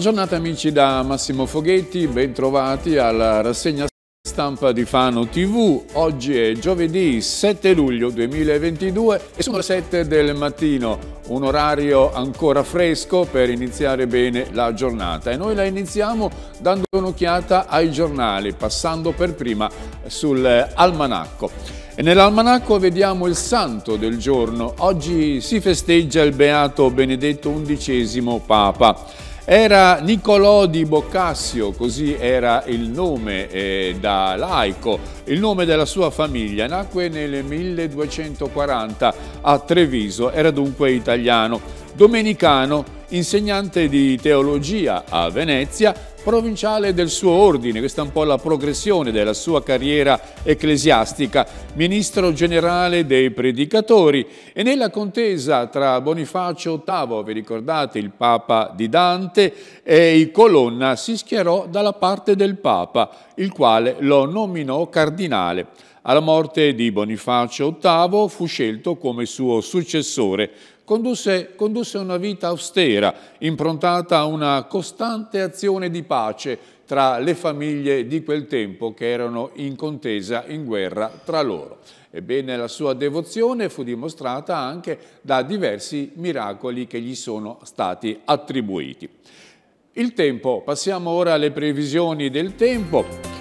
Buona giornata amici da Massimo Foghetti, bentrovati alla rassegna stampa di Fano TV. Oggi è giovedì 7 luglio 2022 e sono le 7 del mattino, un orario ancora fresco per iniziare bene la giornata e noi la iniziamo dando un'occhiata ai giornali, passando per prima sull'almanacco. E nell'almanacco vediamo il santo del giorno. Oggi si festeggia il beato Benedetto XI Papa. Era Niccolò di Boccassio, così era il nome eh, da laico, il nome della sua famiglia. Nacque nel 1240 a Treviso, era dunque italiano. Domenicano, insegnante di teologia a Venezia, provinciale del suo ordine, questa è un po' la progressione della sua carriera ecclesiastica, ministro generale dei predicatori e nella contesa tra Bonifacio VIII, vi ricordate il Papa di Dante, e i Colonna si schierò dalla parte del Papa, il quale lo nominò cardinale. Alla morte di Bonifacio VIII fu scelto come suo successore Condusse, condusse, una vita austera, improntata a una costante azione di pace tra le famiglie di quel tempo che erano in contesa, in guerra tra loro. Ebbene, la sua devozione fu dimostrata anche da diversi miracoli che gli sono stati attribuiti. Il tempo, passiamo ora alle previsioni del tempo.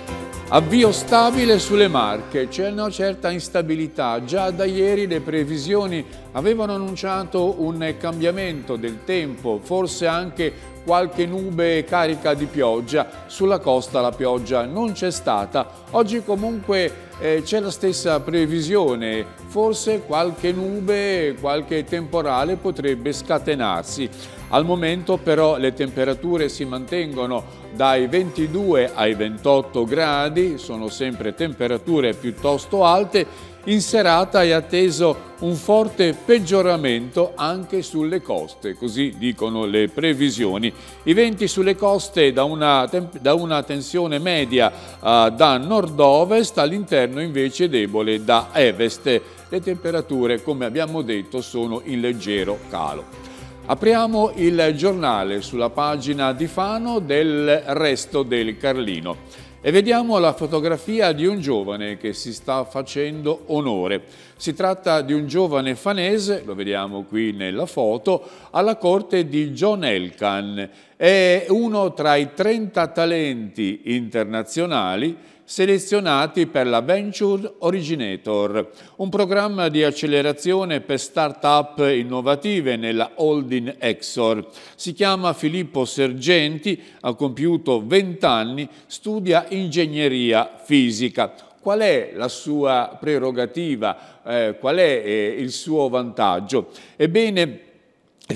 Avvio stabile sulle Marche, c'è una certa instabilità. Già da ieri le previsioni avevano annunciato un cambiamento del tempo, forse anche qualche nube carica di pioggia. Sulla costa la pioggia non c'è stata. Oggi comunque eh, c'è la stessa previsione, forse qualche nube, qualche temporale potrebbe scatenarsi. Al momento però le temperature si mantengono dai 22 ai 28 gradi, sono sempre temperature piuttosto alte, in serata è atteso un forte peggioramento anche sulle coste, così dicono le previsioni. I venti sulle coste da una, da una tensione media uh, da nord-ovest, all'interno invece debole da est. Le temperature, come abbiamo detto, sono in leggero calo. Apriamo il giornale sulla pagina di Fano del resto del Carlino e vediamo la fotografia di un giovane che si sta facendo onore. Si tratta di un giovane fanese, lo vediamo qui nella foto, alla corte di John Elkan. È uno tra i 30 talenti internazionali selezionati per la Venture Originator, un programma di accelerazione per start-up innovative nella holding Exor. Si chiama Filippo Sergenti, ha compiuto 20 anni, studia ingegneria fisica. Qual è la sua prerogativa? Eh, qual è eh, il suo vantaggio? Ebbene,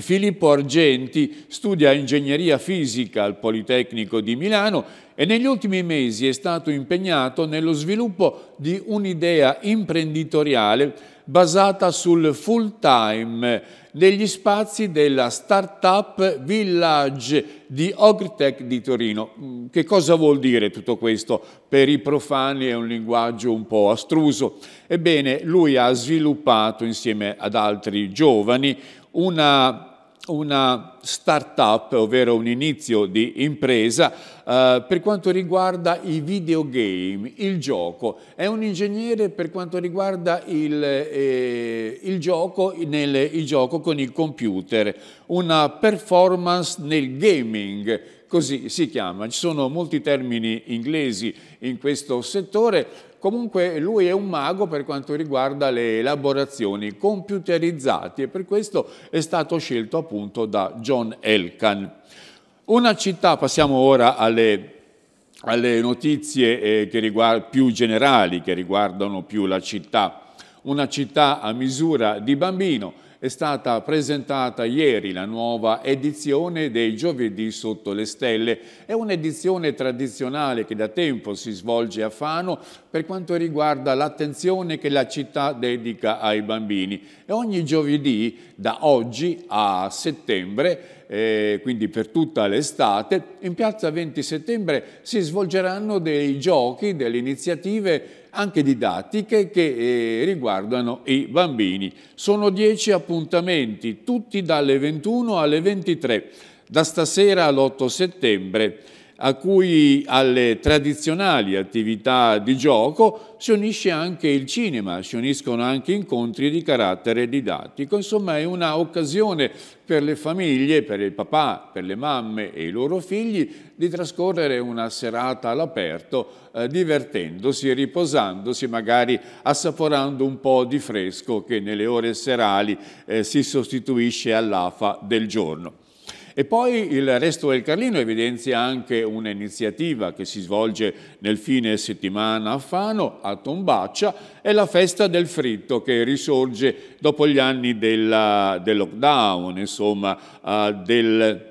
Filippo Argenti studia ingegneria fisica al Politecnico di Milano e negli ultimi mesi è stato impegnato nello sviluppo di un'idea imprenditoriale basata sul full time negli spazi della startup Village di Ogritech di Torino. Mm, che cosa vuol dire tutto questo? Per i profani è un linguaggio un po' astruso. Ebbene, lui ha sviluppato insieme ad altri giovani una, una start-up, ovvero un inizio di impresa, eh, per quanto riguarda i videogame, il gioco. È un ingegnere per quanto riguarda il, eh, il, gioco, nel, il gioco con il computer, una performance nel gaming così si chiama. Ci sono molti termini inglesi in questo settore, comunque lui è un mago per quanto riguarda le elaborazioni computerizzate e per questo è stato scelto appunto da John Elkan. Una città, passiamo ora alle alle notizie eh, riguard, più generali che riguardano più la città. Una città a misura di bambino è stata presentata ieri la nuova edizione dei Giovedì sotto le stelle. È un'edizione tradizionale che da tempo si svolge a Fano per quanto riguarda l'attenzione che la città dedica ai bambini. E ogni giovedì, da oggi a settembre, eh, quindi per tutta l'estate, in piazza 20 settembre si svolgeranno dei giochi, delle iniziative anche didattiche che eh, riguardano i bambini. Sono dieci appuntamenti, tutti dalle 21 alle 23, da stasera all'8 settembre a cui alle tradizionali attività di gioco si unisce anche il cinema, si uniscono anche incontri di carattere didattico. Insomma è un'occasione per le famiglie, per il papà, per le mamme e i loro figli di trascorrere una serata all'aperto eh, divertendosi, riposandosi, magari assaporando un po' di fresco che nelle ore serali eh, si sostituisce all'afa del giorno. E poi il resto del Carlino evidenzia anche un'iniziativa che si svolge nel fine settimana a Fano, a Tombaccia, è la festa del fritto che risorge dopo gli anni della, del lockdown, insomma, uh, del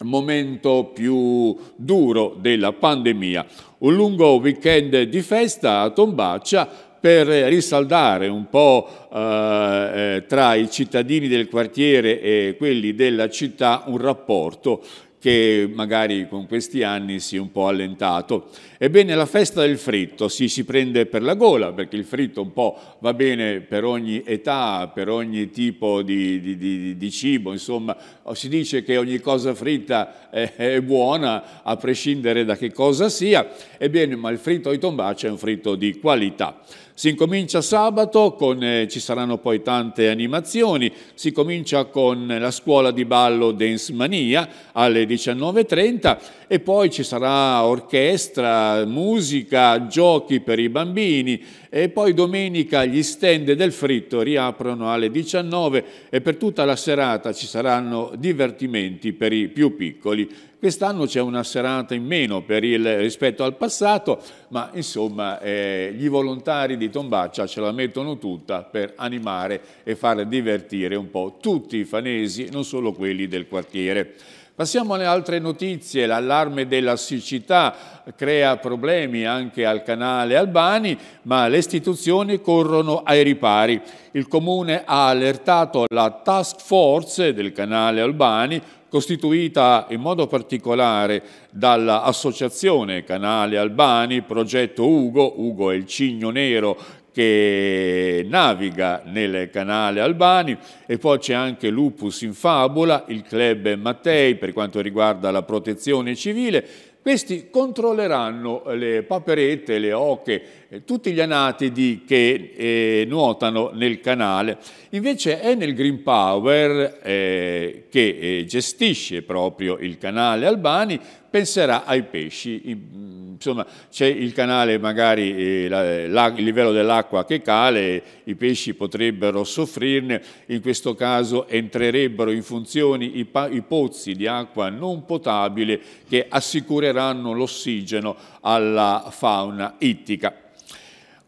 momento più duro della pandemia. Un lungo weekend di festa a Tombaccia per risaldare un po' eh, eh, tra i cittadini del quartiere e quelli della città un rapporto che magari con questi anni si è un po' allentato. Ebbene, la festa del fritto si, si prende per la gola, perché il fritto un po' va bene per ogni età, per ogni tipo di, di, di, di cibo, insomma, si dice che ogni cosa fritta è, è, buona, a prescindere da che cosa sia. Ebbene, ma il fritto di Tombaccia è un fritto di qualità. Si incomincia sabato, con, eh, ci saranno poi tante animazioni, si comincia con la scuola di ballo Dance Mania alle 19.30 e poi ci sarà orchestra, musica, giochi per i bambini e poi domenica gli stand del fritto riaprono alle 19 e per tutta la serata ci saranno divertimenti per i più piccoli. Quest'anno c'è una serata in meno il, rispetto al passato, ma insomma eh, gli volontari di Tombaccia ce la mettono tutta per animare e far divertire un po' tutti i fanesi, non solo quelli del quartiere. Passiamo alle altre notizie, l'allarme della siccità crea problemi anche al canale Albani, ma le istituzioni corrono ai ripari. Il Comune ha allertato la task force del canale Albani costituita in modo particolare dall'associazione Canale Albani, Progetto Ugo, Ugo è il cigno nero che naviga nel canale Albani e poi c'è anche Lupus in Fabula, il club Mattei per quanto riguarda la protezione civile. Questi controlleranno le paperette, le oche, tutti gli anatidi che eh, nuotano nel canale. Invece è nel Green Power eh, che eh, gestisce proprio il canale Albani, penserà ai pesci. Mm, insomma, c'è il canale, magari eh, la, la, il livello dell'acqua che cale, i pesci potrebbero soffrirne, in questo caso entrerebbero in funzione i, pa, i pozzi di acqua non potabile che assicureranno l'ossigeno alla fauna ittica.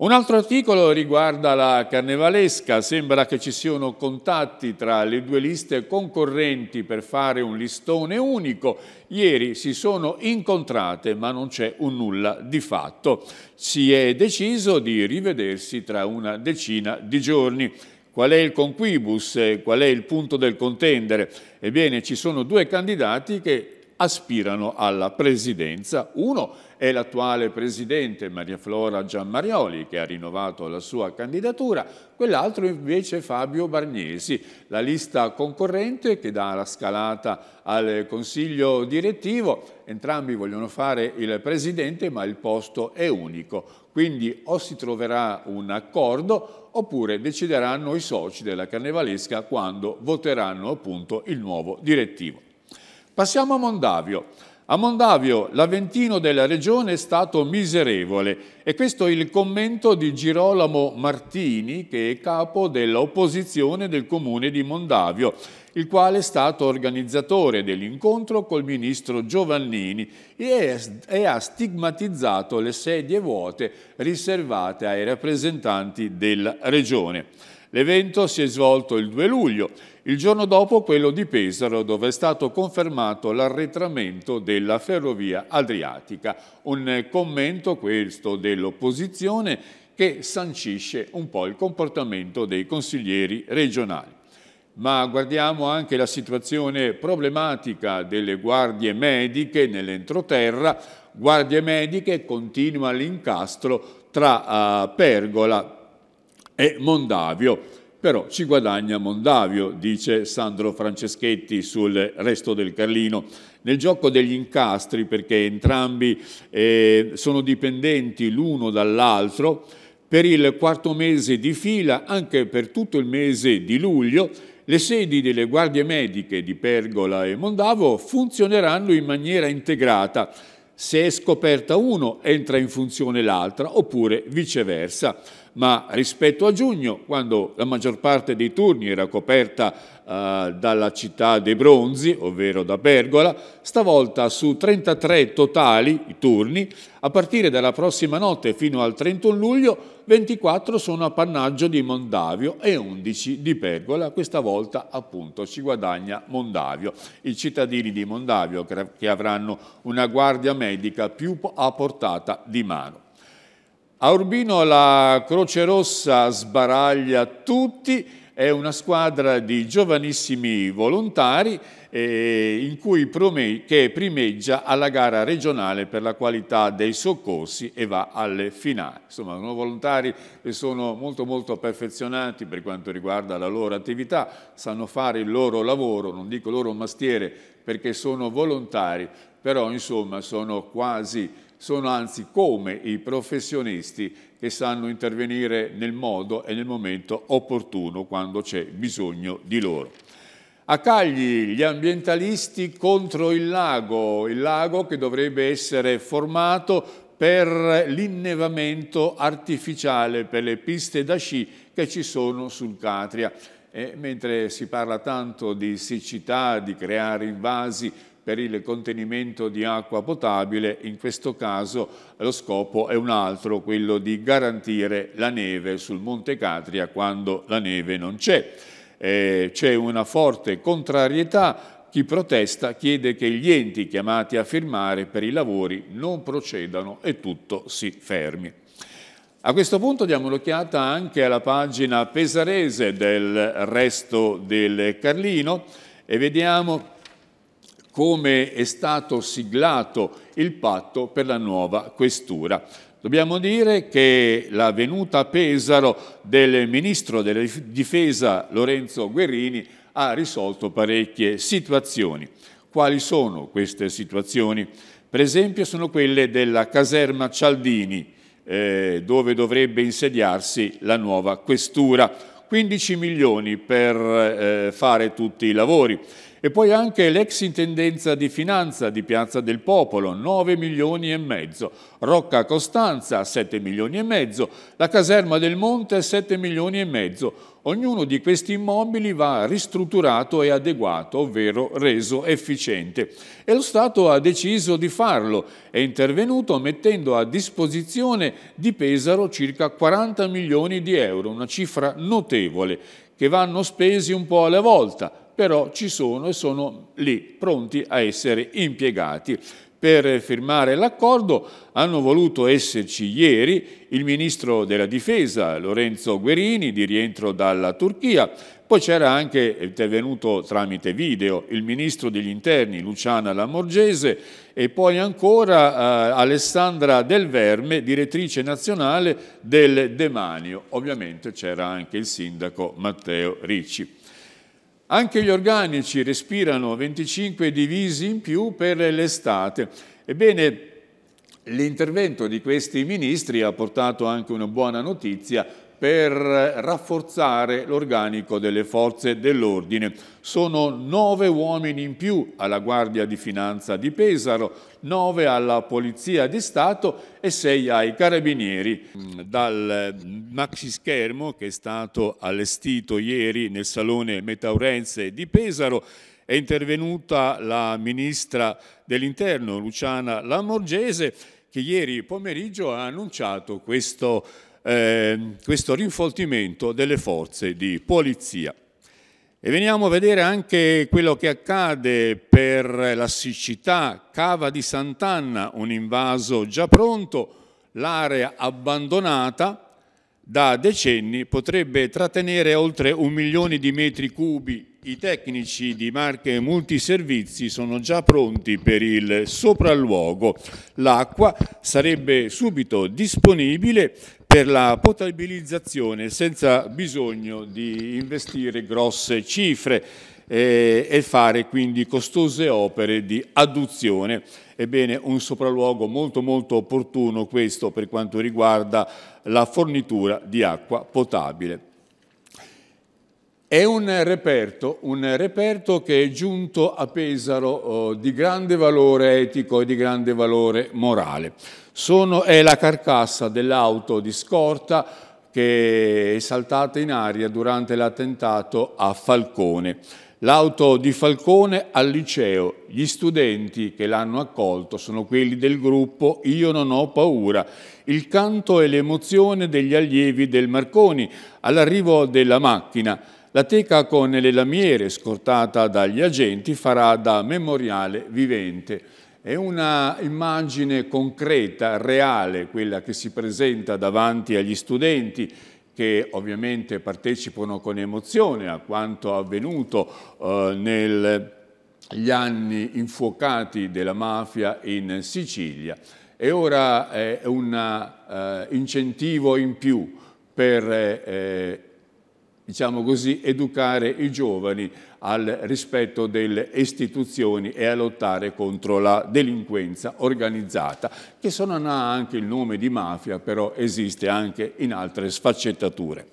Un altro articolo riguarda la carnevalesca, sembra che ci siano contatti tra le due liste concorrenti per fare un listone unico. Ieri si sono incontrate ma non c'è un nulla di fatto. Si è deciso di rivedersi tra una decina di giorni. Qual è il conquibus? Qual è il punto del contendere? Ebbene, ci sono due candidati che aspirano alla presidenza. Uno è l'attuale presidente Maria Flora Giammarioli che ha rinnovato la sua candidatura, quell'altro invece è Fabio Bargnesi, la lista concorrente che dà la scalata al consiglio direttivo. Entrambi vogliono fare il presidente ma il posto è unico, quindi o si troverà un accordo oppure decideranno i soci della Carnevalesca quando voteranno appunto il nuovo direttivo. Passiamo a Mondavio. A Mondavio l'Aventino della regione è stato miserevole e questo è il commento di Girolamo Martini che è capo dell'opposizione del comune di Mondavio, il quale è stato organizzatore dell'incontro col ministro Giovannini e ha stigmatizzato le sedie vuote riservate ai rappresentanti della regione. L'evento si è svolto il 2 luglio, il giorno dopo quello di Pesaro dove è stato confermato l'arretramento della ferrovia adriatica. Un commento questo dell'opposizione che sancisce un po' il comportamento dei consiglieri regionali ma guardiamo anche la situazione problematica delle guardie mediche nell'entroterra, guardie mediche continua l'incastro tra uh, Pergola, è Mondavio. Però ci guadagna Mondavio, dice Sandro Franceschetti sul resto del Carlino, nel gioco degli incastri perché entrambi eh, sono dipendenti l'uno dall'altro. Per il quarto mese di fila, anche per tutto il mese di luglio, le sedi delle guardie mediche di Pergola e Mondavo funzioneranno in maniera integrata. Se è scoperta uno, entra in funzione l'altra, oppure viceversa ma rispetto a giugno, quando la maggior parte dei turni era coperta eh, dalla città dei bronzi, ovvero da Pergola, stavolta su 33 totali i turni, a partire dalla prossima notte fino al 31 luglio, 24 sono appannaggio di Mondavio e 11 di Pergola, questa volta appunto ci guadagna Mondavio. I cittadini di Mondavio che avranno una guardia medica più a portata di mano. A Urbino la Croce Rossa sbaraglia tutti, è una squadra di giovanissimi volontari eh, prome- che primeggia alla gara regionale per la qualità dei soccorsi e va alle finali. Insomma, sono volontari che sono molto molto perfezionati per quanto riguarda la loro attività, sanno fare il loro lavoro, non dico il loro mestiere perché sono volontari, però insomma sono quasi sono anzi come i professionisti che sanno intervenire nel modo e nel momento opportuno quando c'è bisogno di loro. A Cagli gli ambientalisti contro il lago, il lago che dovrebbe essere formato per l'innevamento artificiale per le piste da sci che ci sono sul Catria. E mentre si parla tanto di siccità, di creare invasi, per il contenimento di acqua potabile, in questo caso lo scopo è un altro, quello di garantire la neve sul Monte Catria quando la neve non c'è. Eh, c'è una forte contrarietà chi protesta chiede che gli enti chiamati a firmare per i lavori non procedano e tutto si fermi. A questo punto diamo un'occhiata anche alla pagina pesarese del resto del Carlino e vediamo come è stato siglato il patto per la nuova questura. Dobbiamo dire che la venuta a Pesaro del ministro della difesa Lorenzo Guerrini ha risolto parecchie situazioni. Quali sono queste situazioni? Per esempio sono quelle della caserma Cialdini, eh, dove dovrebbe insediarsi la nuova questura. 15 milioni per eh, fare tutti i lavori. E poi anche l'ex intendenza di finanza di Piazza del Popolo, 9 milioni e mezzo, Rocca Costanza, 7 milioni e mezzo, la caserma del Monte, 7 milioni e mezzo. Ognuno di questi immobili va ristrutturato e adeguato, ovvero reso efficiente. E lo Stato ha deciso di farlo, è intervenuto mettendo a disposizione di Pesaro circa 40 milioni di euro, una cifra notevole, che vanno spesi un po' alla volta, però ci sono e sono lì, pronti a essere impiegati. Per firmare l'accordo hanno voluto esserci ieri il ministro della difesa Lorenzo Guerini di rientro dalla Turchia, poi c'era anche intervenuto tramite video il ministro degli interni Luciana Lamorgese e poi ancora eh, Alessandra Del Verme, direttrice nazionale del Demanio. Ovviamente c'era anche il sindaco Matteo Ricci. Anche gli organici respirano 25 divisi in più per l'estate. Ebbene, l'intervento di questi ministri ha portato anche una buona notizia per rafforzare l'organico delle forze dell'ordine. Sono nove uomini in più alla Guardia di Finanza di Pesaro, nove alla Polizia di Stato e sei ai Carabinieri. Dal maxischermo che è stato allestito ieri nel Salone Metaurense di Pesaro è intervenuta la Ministra dell'Interno Luciana Lamorgese che ieri pomeriggio ha annunciato questo eh, questo rinfoltimento delle forze di polizia. E veniamo a vedere anche quello che accade per la siccità, Cava di Sant'Anna, un invaso già pronto, l'area abbandonata da decenni potrebbe trattenere oltre un milione di metri cubi. I tecnici di marche multiservizi sono già pronti per il sopralluogo. L'acqua sarebbe subito disponibile per la potabilizzazione senza bisogno di investire grosse cifre eh, e fare quindi costose opere di adduzione. Ebbene, un sopralluogo molto molto opportuno questo per quanto riguarda la fornitura di acqua potabile. È un reperto, un reperto che è giunto a Pesaro oh, di grande valore etico e di grande valore morale. Sono, è la carcassa dell'auto di scorta che è saltata in aria durante l'attentato a Falcone. L'auto di Falcone al liceo, gli studenti che l'hanno accolto sono quelli del gruppo Io non ho paura, il canto e l'emozione degli allievi del Marconi all'arrivo della macchina. La teca con le lamiere, scortata dagli agenti, farà da memoriale vivente. È una immagine concreta, reale, quella che si presenta davanti agli studenti che ovviamente partecipano con emozione a quanto avvenuto eh, negli anni infuocati della mafia in Sicilia. E ora è un eh, incentivo in più per eh, diciamo così, educare i giovani al rispetto delle istituzioni e a lottare contro la delinquenza organizzata, che se non ha anche il nome di mafia, però esiste anche in altre sfaccettature.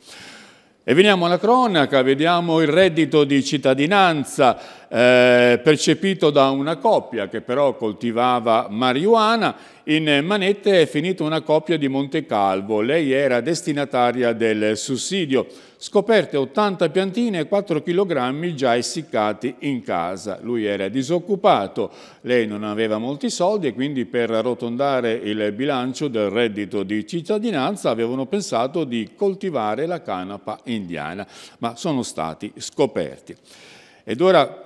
E veniamo alla cronaca, vediamo il reddito di cittadinanza, eh, percepito da una coppia che però coltivava marijuana, in manette è finita una coppia di Montecalvo, lei era destinataria del sussidio, scoperte 80 piantine e 4 kg già essiccati in casa. Lui era disoccupato, lei non aveva molti soldi e quindi per arrotondare il bilancio del reddito di cittadinanza avevano pensato di coltivare la canapa indiana, ma sono stati scoperti. Ed ora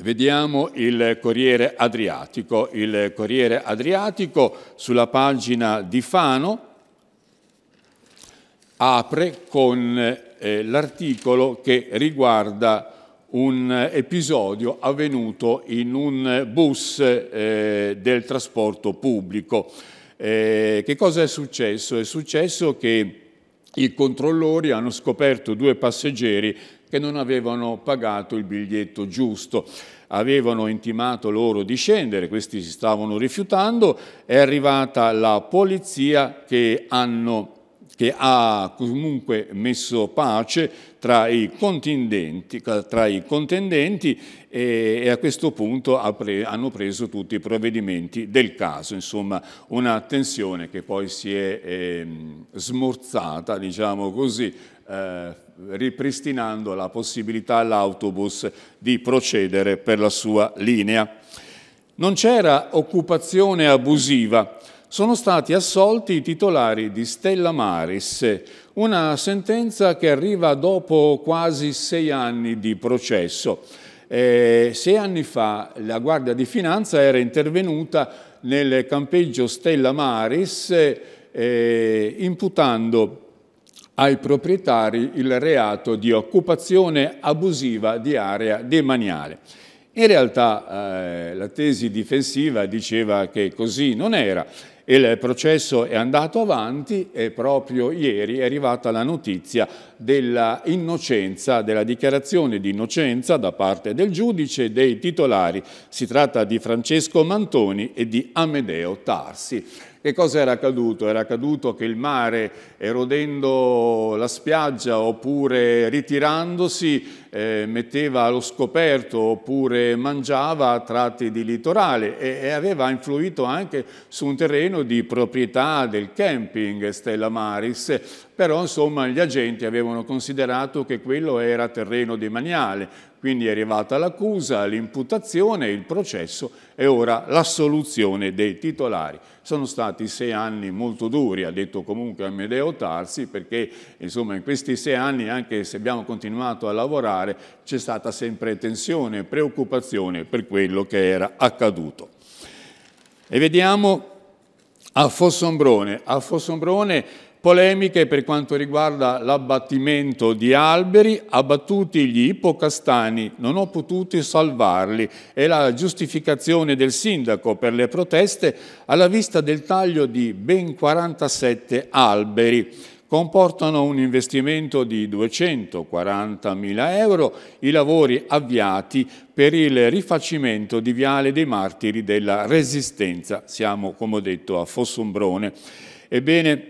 Vediamo il Corriere Adriatico. Il Corriere Adriatico sulla pagina di Fano apre con eh, l'articolo che riguarda un episodio avvenuto in un bus eh, del trasporto pubblico. Eh, che cosa è successo? È successo che i controllori hanno scoperto due passeggeri che non avevano pagato il biglietto giusto. Avevano intimato loro di scendere, questi si stavano rifiutando, è arrivata la polizia che, hanno, che ha comunque messo pace tra i, tra i contendenti, e, e a questo punto ha pre, hanno preso tutti i provvedimenti del caso. Insomma, una tensione che poi si è eh, smorzata, diciamo così, eh, ripristinando la possibilità all'autobus di procedere per la sua linea. Non c'era occupazione abusiva, sono stati assolti i titolari di Stella Maris, una sentenza che arriva dopo quasi sei anni di processo. Eh, sei anni fa la Guardia di Finanza era intervenuta nel campeggio Stella Maris eh, imputando ai proprietari il reato di occupazione abusiva di area demaniale. In realtà eh, la tesi difensiva diceva che così non era. e Il processo è andato avanti e proprio ieri è arrivata la notizia della innocenza, della dichiarazione di innocenza da parte del giudice dei titolari. Si tratta di Francesco Mantoni e di Amedeo Tarsi. Che cosa era accaduto? Era accaduto che il mare, erodendo la spiaggia oppure ritirandosi, eh, metteva allo scoperto oppure mangiava tratti di litorale e, e, aveva influito anche su un terreno di proprietà del camping Stella Maris, però insomma gli agenti avevano considerato che quello era terreno demaniale, quindi è arrivata l'accusa, l'imputazione, il processo e ora l'assoluzione dei titolari. Sono stati sei anni molto duri, ha detto comunque Amedeo Tarsi, perché insomma in questi sei anni, anche se abbiamo continuato a lavorare, particolare c'è stata sempre tensione e preoccupazione per quello che era accaduto. E vediamo a Fossombrone. A Fossombrone polemiche per quanto riguarda l'abbattimento di alberi, abbattuti gli ipocastani, non ho potuto salvarli e la giustificazione del sindaco per le proteste alla vista del taglio di ben 47 alberi comportano un investimento di 240.000 euro i lavori avviati per il rifacimento di Viale dei Martiri della Resistenza, siamo come ho detto a Fossombrone. Ebbene,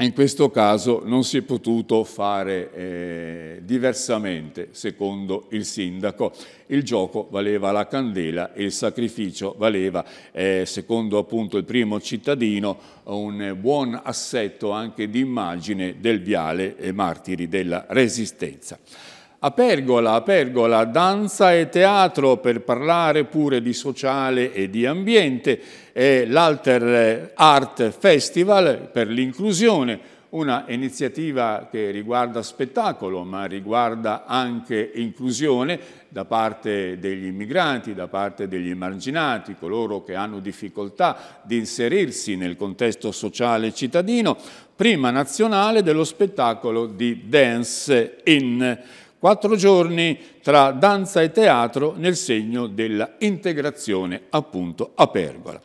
in questo caso non si è potuto fare eh, diversamente, secondo il sindaco. Il gioco valeva la candela e il sacrificio valeva, eh, secondo appunto il primo cittadino, un buon assetto anche di immagine del viale e eh, martiri della resistenza a Pergola, a Pergola, danza e teatro per parlare pure di sociale e di ambiente, È l'Alter Art Festival per l'inclusione, una iniziativa che riguarda spettacolo ma riguarda anche inclusione da parte degli immigrati, da parte degli emarginati, coloro che hanno difficoltà di inserirsi nel contesto sociale cittadino, prima nazionale dello spettacolo di Dance In Quattro giorni tra danza e teatro nel segno della integrazione appunto a Pergola.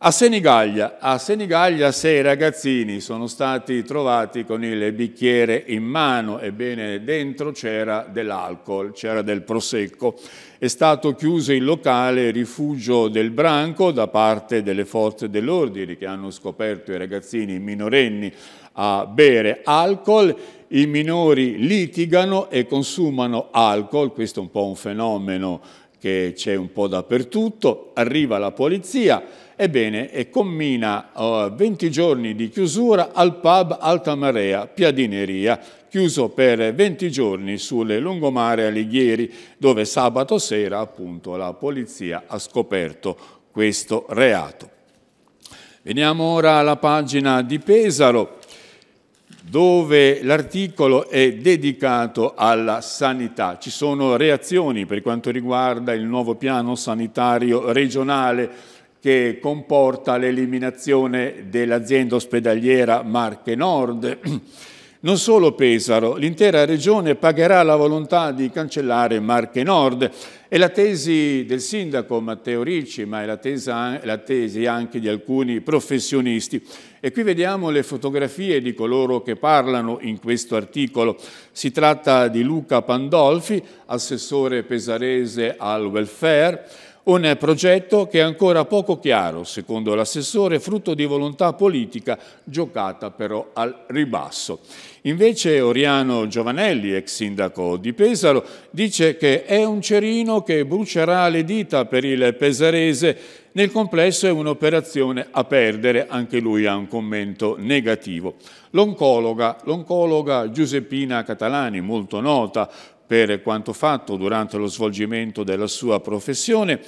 A Senigallia, a Senigallia sei ragazzini sono stati trovati con il bicchiere in mano, ebbene dentro c'era dell'alcol, c'era del prosecco. È stato chiuso il locale rifugio del branco da parte delle forze dell'ordine che hanno scoperto i ragazzini minorenni a bere alcol i minori litigano e consumano alcol, questo è un po' un fenomeno che c'è un po' dappertutto, arriva la polizia, ebbene, e commina uh, eh, 20 giorni di chiusura al pub Alta Marea, Piadineria, chiuso per 20 giorni sulle lungomare Alighieri, dove sabato sera appunto la polizia ha scoperto questo reato. Veniamo ora alla pagina di Pesaro dove l'articolo è dedicato alla sanità. Ci sono reazioni per quanto riguarda il nuovo piano sanitario regionale che comporta l'eliminazione dell'azienda ospedaliera Marche Nord. Non solo Pesaro, l'intera regione pagherà la volontà di cancellare Marche Nord. È la tesi del sindaco Matteo Ricci, ma è la tesi anche di alcuni professionisti. E qui vediamo le fotografie di coloro che parlano in questo articolo. Si tratta di Luca Pandolfi, assessore pesarese al welfare, un progetto che è ancora poco chiaro, secondo l'assessore, frutto di volontà politica giocata però al ribasso. Invece Oriano Giovanelli, ex sindaco di Pesaro, dice che è un cerino che brucerà le dita per il pesarese nel complesso è un'operazione a perdere, anche lui ha un commento negativo. L'oncologa, Giuseppina Catalani, molto nota per quanto fatto durante lo svolgimento della sua professione,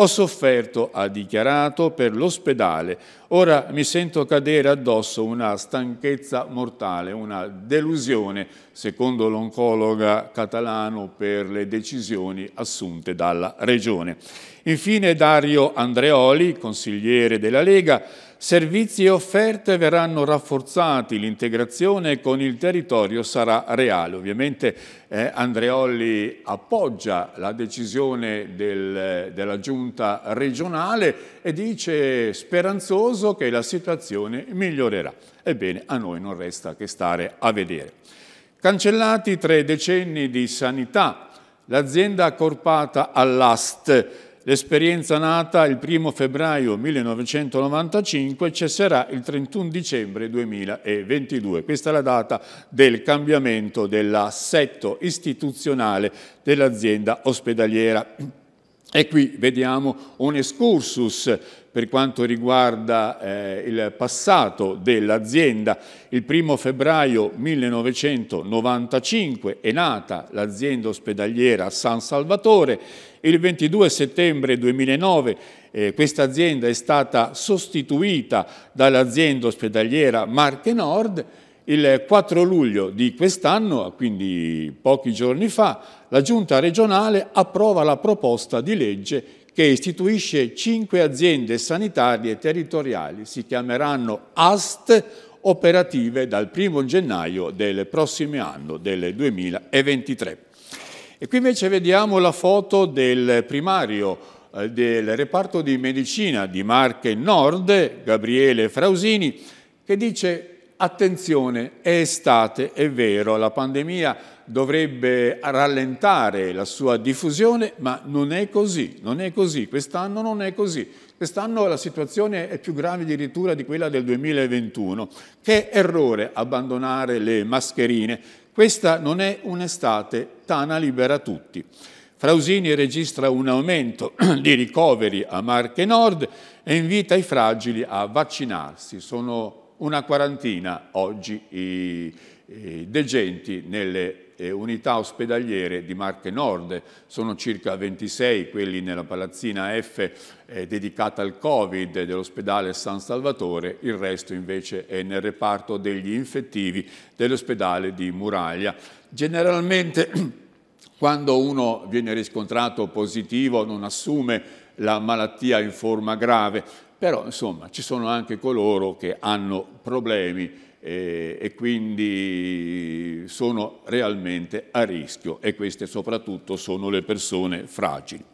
ho sofferto, ha dichiarato, per l'ospedale. Ora mi sento cadere addosso una stanchezza mortale, una delusione, secondo l'oncologa catalano, per le decisioni assunte dalla Regione. Infine Dario Andreoli, consigliere della Lega, Servizi e offerte verranno rafforzati, l'integrazione con il territorio sarà reale. Ovviamente eh, Andreolli appoggia la decisione del, della giunta regionale e dice speranzoso che la situazione migliorerà. Ebbene, a noi non resta che stare a vedere. Cancellati tre decenni di sanità, l'azienda accorpata all'AST L'esperienza nata il 1 febbraio 1995 cesserà il 31 dicembre 2022. Questa è la data del cambiamento dell'assetto istituzionale dell'azienda ospedaliera. E qui vediamo un excursus per quanto riguarda eh, il passato dell'azienda. Il 1 febbraio 1995 è nata l'azienda ospedaliera San Salvatore, il 22 settembre 2009 eh, questa azienda è stata sostituita dall'azienda ospedaliera Marche Nord. Il 4 luglio di quest'anno, ah, quindi pochi giorni fa, la Giunta regionale approva la proposta di legge che istituisce cinque aziende sanitarie territoriali, si chiameranno AST, operative dal 1 gennaio del prossimo anno, del 2023. E qui invece vediamo la foto del primario eh, del reparto di medicina di Marche Nord, Gabriele Frausini, che dice attenzione, è estate, è vero, la pandemia dovrebbe rallentare la sua diffusione, ma non è così, non è così, quest'anno non è così. Quest'anno la situazione è più grave addirittura di quella del 2021. Che errore abbandonare le mascherine, questa non è un'estate, Tana libera tutti. Frausini registra un aumento di ricoveri a Marche Nord e invita i fragili a vaccinarsi. Sono una quarantina oggi i, i degenti nelle unità ospedaliere di Marche Nord. Sono circa 26 quelli nella palazzina F eh, dedicata al Covid dell'ospedale San Salvatore, il resto invece è nel reparto degli infettivi dell'ospedale di Muraglia. Generalmente quando uno viene riscontrato positivo non assume la malattia in forma grave, però insomma ci sono anche coloro che hanno problemi eh, e quindi sono realmente a rischio e queste soprattutto sono le persone fragili.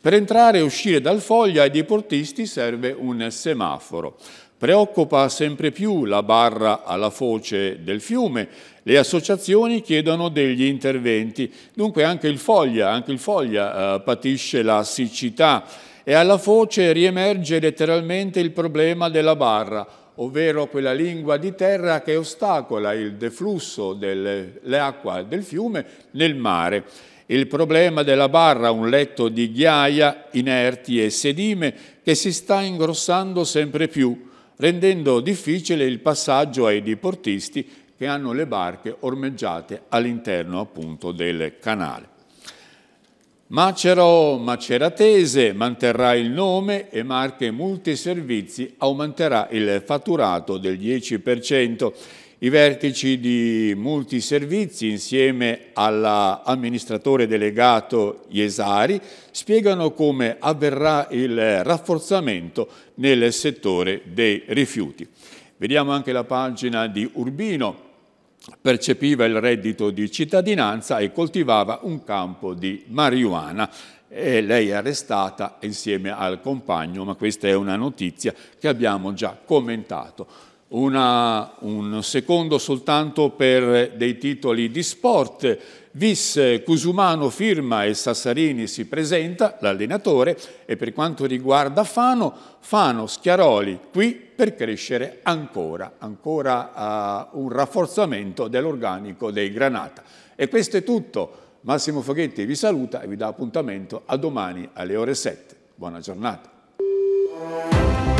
Per entrare e uscire dal foglia ai deportisti serve un semaforo. Preoccupa sempre più la barra alla foce del fiume, le associazioni chiedono degli interventi, dunque anche il foglia, anche il foglia eh, patisce la siccità e alla foce riemerge letteralmente il problema della barra, ovvero quella lingua di terra che ostacola il deflusso delle acque del fiume nel mare. Il problema della barra, un letto di ghiaia, inerti e sedime che si sta ingrossando sempre più, rendendo difficile il passaggio ai diportisti che hanno le barche ormeggiate all'interno appunto del canale. Macero Maceratese manterrà il nome e Marche Multiservizi aumenterà il fatturato del 10%. I vertici di Multiservizi insieme all'amministratore delegato Iesari spiegano come avverrà il rafforzamento nel settore dei rifiuti. Vediamo anche la pagina di Urbino percepiva il reddito di cittadinanza e coltivava un campo di marijuana. E lei è arrestata insieme al compagno, ma questa è una notizia che abbiamo già commentato. Una, un secondo soltanto per dei titoli di sport. Vis Cusumano firma e Sassarini si presenta, l'allenatore, e per quanto riguarda Fano, Fano, Schiaroli, qui per crescere ancora, ancora uh, un rafforzamento dell'organico dei Granata. E questo è tutto. Massimo Foghetti vi saluta e vi dà appuntamento a domani alle ore 7. Buona giornata.